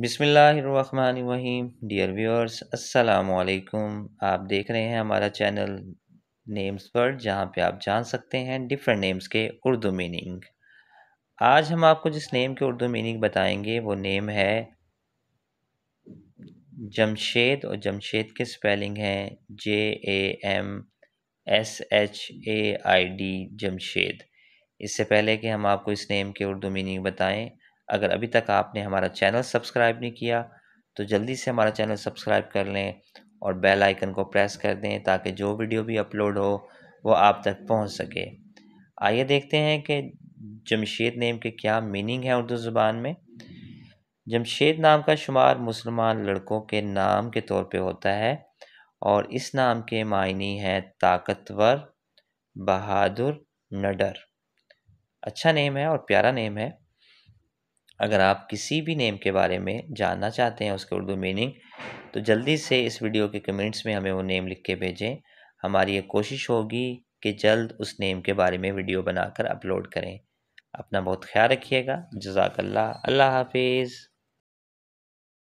बिसमीम dear viewers असलकुम आप देख रहे हैं हमारा चैनल नेम्स पर जहाँ पे आप जान सकते हैं डिफरेंट नेम्स के उर्दू मीनिंग आज हम आपको जिस नेम के उर्दू मीनिंग बताएंगे वो नेम है जमशेद और जमशेद के स्पेलिंग हैं J A M S H A I D Jamshed इससे पहले कि हम आपको इस नेम के उर्दू मीनिंग बताएं अगर अभी तक आपने हमारा चैनल सब्सक्राइब नहीं किया तो जल्दी से हमारा चैनल सब्सक्राइब कर लें और बेल आइकन को प्रेस कर दें ताकि जो वीडियो भी अपलोड हो वो आप तक पहुंच सके आइए देखते हैं कि जमशेद नेम के क्या मीनिंग है उर्दू ज़ुबान में जमशेद नाम का शुमार मुसलमान लड़कों के नाम के तौर पे होता है और इस नाम के मायने हैं ताकतवर बहादुर नडर अच्छा नेम है और प्यारा नेम है अगर आप किसी भी नेम के बारे में जानना चाहते हैं उसके उर्दू मीनिंग तो जल्दी से इस वीडियो के कमेंट्स में हमें वो नेम लिख के भेजें हमारी ये कोशिश होगी कि जल्द उस नेम के बारे में वीडियो बनाकर अपलोड करें अपना बहुत ख्याल रखिएगा जजाकल्ला अल्लाह हाफिज़